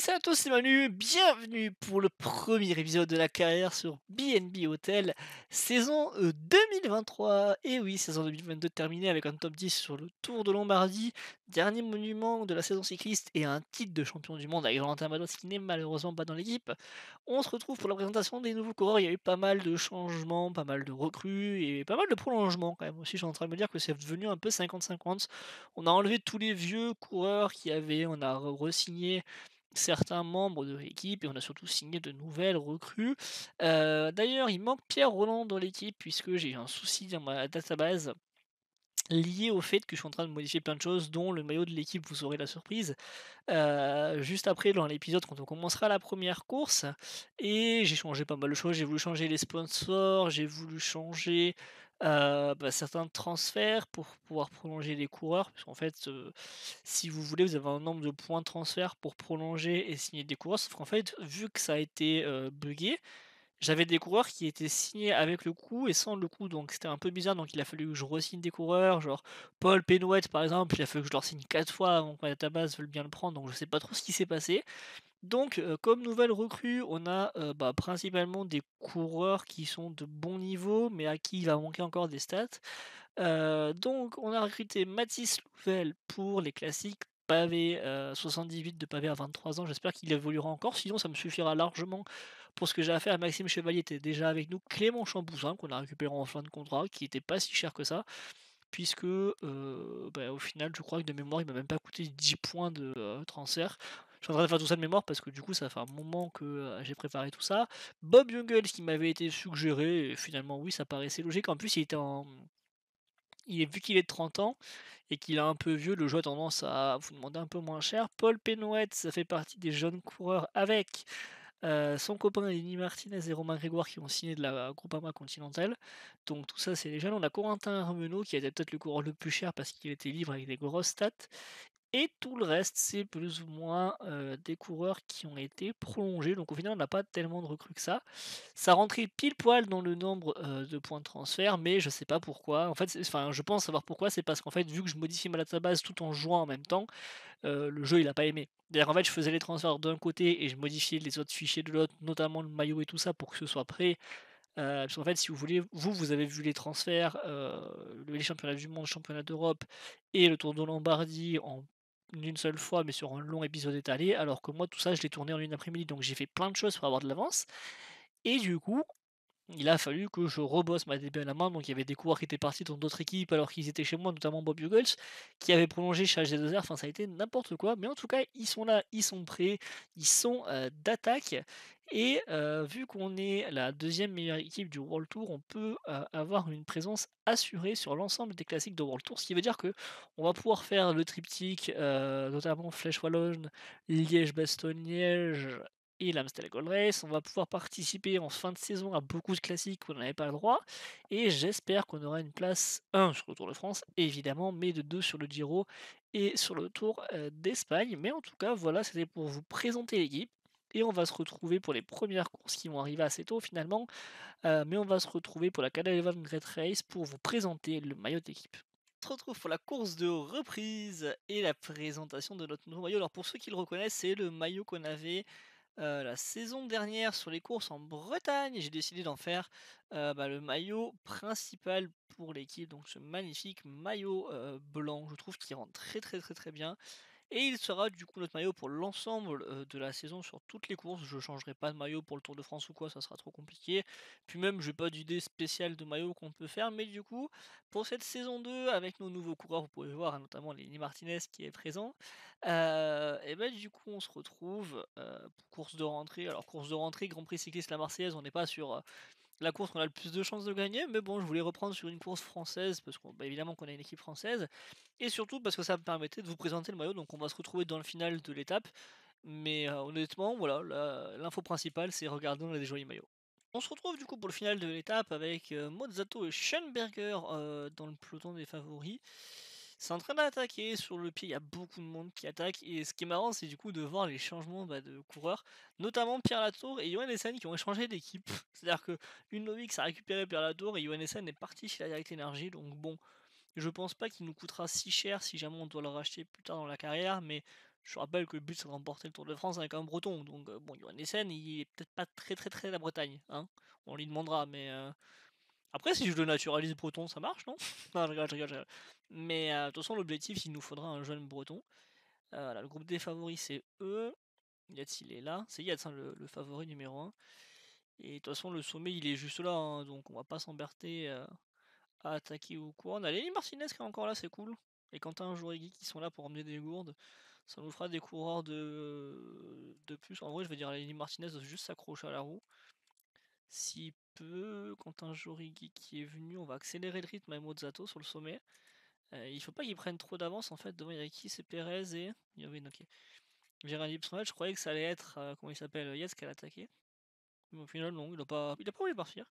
salut à tous, c'est Manu, bienvenue pour le premier épisode de la carrière sur BNB Hotel, saison 2023. Euh, et oui, saison 2022 terminée avec un top 10 sur le Tour de Lombardie, dernier monument de la saison cycliste et un titre de champion du monde avec Valentin ce qui n'est malheureusement pas dans l'équipe. On se retrouve pour la présentation des nouveaux coureurs, il y a eu pas mal de changements, pas mal de recrues et pas mal de prolongements quand même aussi. Je suis en train de me dire que c'est devenu un peu 50-50. On a enlevé tous les vieux coureurs qui avaient, on a re-signé. re signé certains membres de l'équipe et on a surtout signé de nouvelles recrues. Euh, d'ailleurs, il manque Pierre Roland dans l'équipe puisque j'ai un souci dans ma database lié au fait que je suis en train de modifier plein de choses, dont le maillot de l'équipe, vous aurez la surprise, euh, juste après dans l'épisode quand on commencera la première course. Et j'ai changé pas mal de choses, j'ai voulu changer les sponsors, j'ai voulu changer euh, bah, certains transferts pour pouvoir prolonger les coureurs. Parce qu'en fait, euh, si vous voulez, vous avez un nombre de points de transfert pour prolonger et signer des coureurs. Sauf qu'en fait, vu que ça a été euh, bugué j'avais des coureurs qui étaient signés avec le coup et sans le coup, donc c'était un peu bizarre. Donc il a fallu que je re-signe des coureurs, genre Paul Penouette par exemple, il a fallu que je leur signe 4 fois avant que la base veulent bien le prendre, donc je sais pas trop ce qui s'est passé. Donc, comme nouvelle recrue, on a bah, principalement des coureurs qui sont de bon niveau, mais à qui il va manquer encore des stats. donc, on a recruté Mathis Louvel pour les classiques pavé 78 de pavé à 23 ans. J'espère qu'il évoluera encore, sinon ça me suffira largement pour ce que j'ai à faire. Maxime Chevalier était déjà avec nous, Clément Chambouzin, qu'on a récupéré en fin de contrat, qui n'était pas si cher que ça puisque bah, au final je crois que de mémoire il m'a même pas coûté 10 points de transfert je suis en train de faire tout ça de mémoire parce que du coup, ça fait un moment que euh, j'ai préparé tout ça. Bob Jungels qui m'avait été suggéré, finalement, oui, ça paraissait logique. En plus, il en. est, vu qu'il est de 30 ans et qu'il est un peu vieux, le jeu a tendance à vous demander un peu moins cher. Paul Penouette, ça fait partie des jeunes coureurs avec euh, son copain Denis Martinez et Romain Grégoire qui ont signé de la Groupama Continental. Donc tout ça, c'est les jeunes. On a Corentin Armenot qui était peut-être le coureur le plus cher parce qu'il était libre avec des grosses stats. Et tout le reste, c'est plus ou moins des coureurs qui ont été prolongés. Donc au final, on n'a pas tellement de recrues que ça. Ça rentrait pile poil dans le nombre de points de transfert, mais je ne sais pas pourquoi. En fait, enfin, je pense savoir pourquoi. C'est parce qu'en fait, vu que je modifie ma database tout en jouant en même temps, le jeu il n'a pas aimé. D'ailleurs, en fait, je faisais les transferts d'un côté et je modifiais les autres fichiers de l'autre, notamment le maillot et tout ça, pour que ce soit prêt. parce qu'en fait, si vous voulez, vous, vous avez vu les transferts, les championnats du monde, championnat d'Europe et le Tour de Lombardie en d'une seule fois, mais sur un long épisode étalé, alors que moi, tout ça, je l'ai tourné en une après-midi. Donc j'ai fait plein de choses pour avoir de l'avance. Et du coup, il a fallu que je rebosse ma DB à la main. Donc il y avait des coureurs qui étaient partis dans d'autres équipes alors qu'ils étaient chez moi, notamment Bob Hugels, qui avait prolongé chez des 2 r Enfin, ça a été n'importe quoi. Mais en tout cas, ils sont là, ils sont prêts, ils sont euh, d'attaque. Et vu qu'on est la deuxième meilleure équipe du World Tour, on peut avoir une présence assurée sur l'ensemble des classiques de World Tour, ce qui veut dire que on va pouvoir faire le triptyque, notamment Flèche Wallonne, Liège-Bastogne-Liège et l'Amstel Gold Race. On va pouvoir participer en fin de saison à beaucoup de classiques qu'on n'avait pas le droit. Et j'espère qu'on aura une place 1 sur le Tour de France, évidemment, mais de deux sur le Giro et sur le Tour d'Espagne. Mais en tout cas, voilà, c'était pour vous présenter l'équipe et on va se retrouver pour les premières courses qui vont arriver assez tôt finalement, euh, mais on va se retrouver pour la Cadavan Great Race pour vous présenter le maillot d'équipe. On se retrouve pour la course de reprise et la présentation de notre nouveau maillot. Alors pour ceux qui le reconnaissent, c'est le maillot qu'on avait euh, la saison dernière sur les courses en Bretagne. J'ai décidé d'en faire euh, bah, le maillot principal pour l'équipe. Donc ce magnifique maillot blanc, je trouve qu'il rend très très très très bien. Et il sera du coup notre maillot pour l'ensemble de la saison sur toutes les courses. Je ne changerai pas de maillot pour le Tour de France ou quoi, ça sera trop compliqué. Puis même, je n'ai pas d'idée spéciale de maillot qu'on peut faire. Mais du coup, pour cette saison 2, avec nos nouveaux coureurs, vous pouvez voir notamment Lenny Martinez qui est présent. et ben du coup, on se retrouve pour course de rentrée. Alors, course de rentrée, Grand Prix cycliste La Marseillaise, on n'est pas sur la course qu'on a le plus de chances de gagner, mais bon, je voulais reprendre sur une course française, parce qu'on, bah, évidemment qu'on a une équipe française, et surtout parce que ça me permettait de vous présenter le maillot, donc on va se retrouver dans le final de l'étape. Mais euh, honnêtement, voilà, l'info principale, c'est regarder, on a des jolis maillots. On se retrouve du coup pour le final de l'étape avec euh, Mozzato et Schoenberger euh, dans le peloton des favoris c'est en train d'attaquer sur le pied. Il y a beaucoup de monde qui attaque. Et ce qui est marrant, c'est du coup de voir les changements bah, de coureurs, notamment Pierre Latour et Johan Essen qui ont échangé d'équipe. C'est-à-dire que une Novix a récupéré Pierre Latour et Johan est parti chez la Direct énergie Donc bon, je pense pas qu'il nous coûtera si cher si jamais on doit le racheter plus tard dans la carrière. Mais je rappelle que le but c'est de remporter le Tour de France avec un Breton. Donc euh, bon, Johan il est peut-être pas très très très la Bretagne. Hein. on lui demandera, mais. Euh, après, si je le naturalise breton, ça marche, non Non, je rigole, Mais euh, de toute façon, l'objectif, il nous faudra un jeune breton. Euh, le groupe des favoris, c'est eux. Yats, il est là. C'est Yats, hein, le, favori numéro 1. Et de toute façon, le sommet, il est juste là. Hein, donc, on va pas s'emberter euh, à attaquer ou quoi. On a Lélie Martinez qui est encore là, c'est cool. Et quand un Quentin guy qui sont là pour emmener des gourdes. Ça nous fera des coureurs de, de plus. En vrai, je veux dire Lélie Martinez juste s'accrocher à la roue. Si quand un Jorigi qui est venu, on va accélérer le rythme à Mozato sur le sommet. Euh, il faut pas qu'il prenne trop d'avance en fait. Devant il y qui C'est Perez et. Il y avait je croyais que ça allait être, euh, comment il s'appelle, Yes qui allait attaquer. Mais au final, non, il pas, il a pas voulu partir.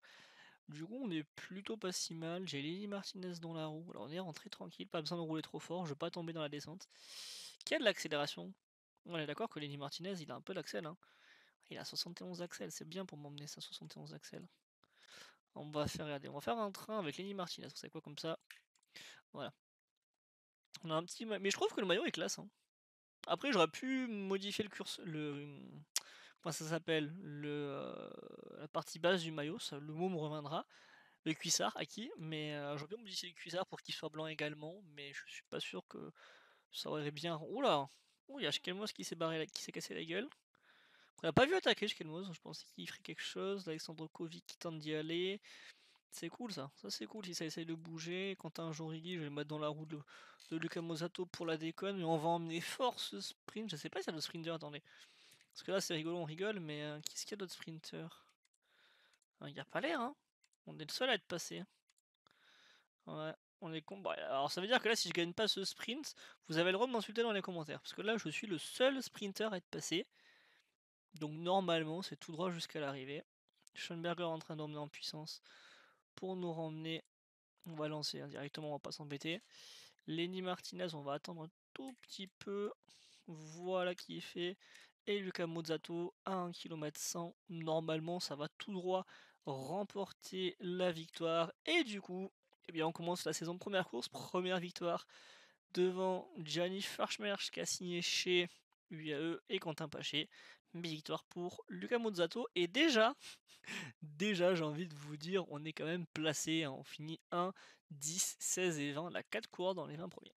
Du coup, on est plutôt pas si mal. J'ai Lenny Martinez dans la roue. Alors, on est rentré tranquille, pas besoin de rouler trop fort. Je veux pas tomber dans la descente. Qui a de l'accélération On est d'accord que Lenny Martinez, il a un peu d'axel. Hein. Il a 71 axel, c'est bien pour m'emmener ça, 71 axel. On va faire, regarder, on va faire un train avec Lenny Martinez, C'est quoi comme ça Voilà. On a un petit... Mais je trouve que le maillot est classe. Hein. Après, j'aurais pu modifier le curseur, le... Comment ça s'appelle le... Euh, la partie basse du maillot, ça, le mot me reviendra. Le cuissard, acquis, mais euh, j'aurais bien modifier le cuissard pour qu'il soit blanc également, mais je suis pas sûr que ça aurait bien... Oula il y a Shkelmos qui s'est barré, qui s'est cassé la gueule. On n'a pas vu attaquer hein, je pensais qu'il ferait quelque chose. Alexandre Kovic qui tente d'y aller. C'est cool ça, ça c'est cool si ça essaye de bouger. Quand un jour rigui je vais le mettre dans la roue de, de Mosato pour la déconne, mais on va emmener fort ce sprint. Je sais pas si y a sprinter, attendez. Parce que là c'est rigolo, on rigole, mais euh, qu'est-ce qu'il y a d'autre sprinter ah, Il n'y a pas l'air, hein On est le seul à être passé. Ouais, on est con. alors ça veut dire que là si je gagne pas ce sprint, vous avez le droit de m'insulter dans les commentaires. Parce que là je suis le seul sprinter à être passé. Donc normalement, c'est tout droit jusqu'à l'arrivée. Schoenberger en train d'emmener en puissance pour nous ramener. On va lancer hein, directement, on va pas s'embêter. Lenny Martinez, on va attendre un tout petit peu. Voilà qui est fait. Et Luca Mozzato à 1 km 100. Normalement, ça va tout droit remporter la victoire. Et du coup, eh bien, on commence la saison première course, première victoire devant Gianni Farschmerch qui a signé chez UAE et Quentin Paché. victoire pour Luca Mozzato. Et déjà, déjà, j'ai envie de vous dire, on est quand même placé. Hein. on finit 1, 10, 16 et 20, la 4 coureurs dans les 20 premiers.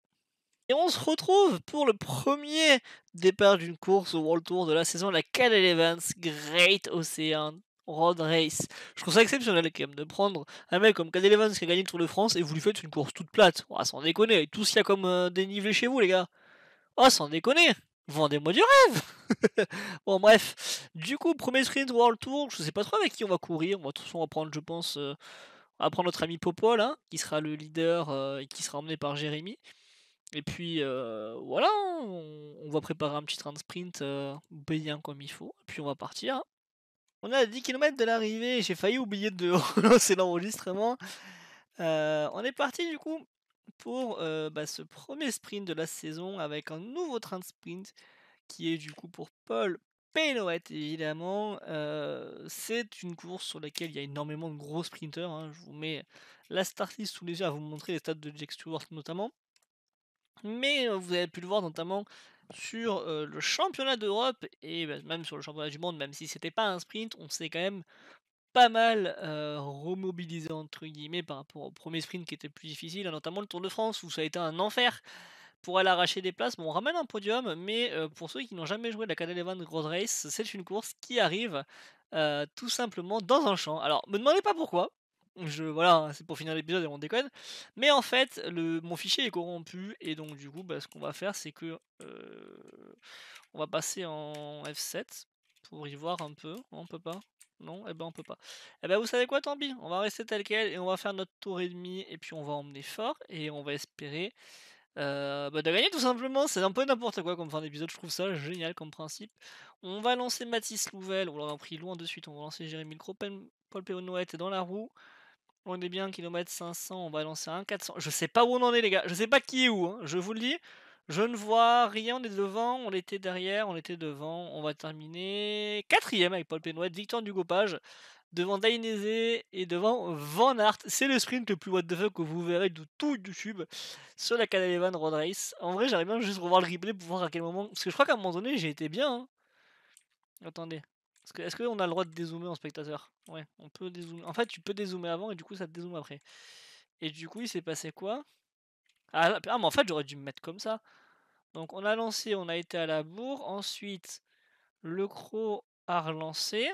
Et on se retrouve pour le premier départ d'une course au World Tour de la saison, la Cal Evans Great Ocean Road Race. Je trouve ça exceptionnel quand même de prendre un mec comme Cal Evans qui a gagné le Tour de France et vous lui faites une course toute plate. Oh, sans déconner, avec tout ce qu'il y a comme euh, dénivelé chez vous, les gars. Oh, sans déconner! vendez-moi du rêve Bon bref, du coup, premier sprint World Tour, je sais pas trop avec qui on va courir, on va tout on prendre, je pense, euh, on va prendre notre ami Popol, qui sera le leader euh, et qui sera emmené par Jérémy. Et puis euh, voilà, on, va préparer un petit train de sprint euh, bien comme il faut, et puis on va partir. Hein. On est à 10 km de l'arrivée, j'ai failli oublier de relancer l'enregistrement. on est parti du coup pour bah, ce premier sprint de la saison avec un nouveau train de sprint qui est du coup pour Paul Pelloette évidemment. c'est une course sur laquelle il y a énormément de gros sprinteurs. Hein. Je vous mets la list sous les yeux à vous montrer les stats de Jack Stewart notamment. Mais vous avez pu le voir notamment sur le championnat d'Europe et bah, même sur le championnat du monde, même si c'était pas un sprint, on sait quand même pas mal remobilisé entre guillemets par rapport au premier sprint qui était plus difficile, hein, notamment le Tour de France où ça a été un enfer pour aller arracher des places. Bon, on ramène un podium, mais pour ceux qui n'ont jamais joué la la Cadel Road Race, c'est une course qui arrive tout simplement dans un champ. Alors, me demandez pas pourquoi. Je, voilà, hein, c'est pour finir l'épisode et on déconne. Mais en fait, mon fichier est corrompu et donc du coup, bah, ce qu'on va faire, c'est que on va passer en F7 pour y voir un peu. On peut pas. Non Eh ben on peut pas. Eh ben vous savez quoi, tant pis. On va rester tel quel et on va faire notre tour et demi et puis on va emmener fort et on va espérer euh, bah, de gagner tout simplement. C'est un peu n'importe quoi comme fin d'épisode. Je trouve ça génial comme principe. On va lancer Matisse Louvel. On l'aura pris loin de suite. On va lancer Jérémy Cropen. Paul est dans la roue. On est bien, kilomètre 500, on va lancer un 400. Je sais pas où on en est, les gars. Je sais pas qui est où, hein. je vous le dis. Je ne vois rien, on est devant, on était derrière, on était devant. On va terminer quatrième avec Paul Penouette, victoire du Page, devant Dainese et devant Van Aert. C'est le sprint le plus what the fuck que vous verrez de tout YouTube sur la Evan Road Race. En vrai, j'arrive bien juste revoir le replay pour voir à quel moment. Parce que je crois qu'à un moment donné, j'ai été bien. Hein. Attendez. Est-ce qu'on a le droit de dézoomer en spectateur Ouais, on peut dézoomer. En fait, tu peux dézoomer avant et du coup, ça te dézoome après. Et du coup, il s'est passé quoi ah, ah, mais en fait, j'aurais dû me mettre comme ça. Donc, on a lancé, on a été à la bourre. Ensuite, le croc a relancé.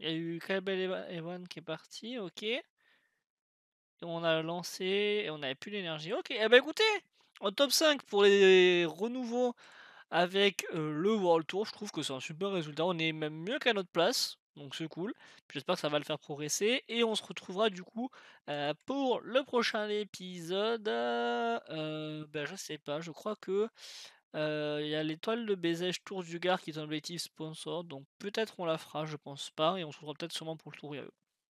Il y a eu Caleb Evan qui est parti, ok. on a lancé, et on n'avait plus d'énergie, ok. Et eh ben écoutez, en top 5 pour les renouveaux avec euh, le World Tour, je trouve que c'est un super résultat. On est même mieux qu'à notre place. Donc c'est cool. J'espère que ça va le faire progresser. Et on se retrouvera du coup pour le prochain épisode. Euh, ben, je sais pas, je crois que il y a l'étoile de Bézèche tours du Gard qui est un objectif sponsor. Donc peut-être on la fera, je pense pas. Et on se retrouvera peut-être sûrement pour le Tour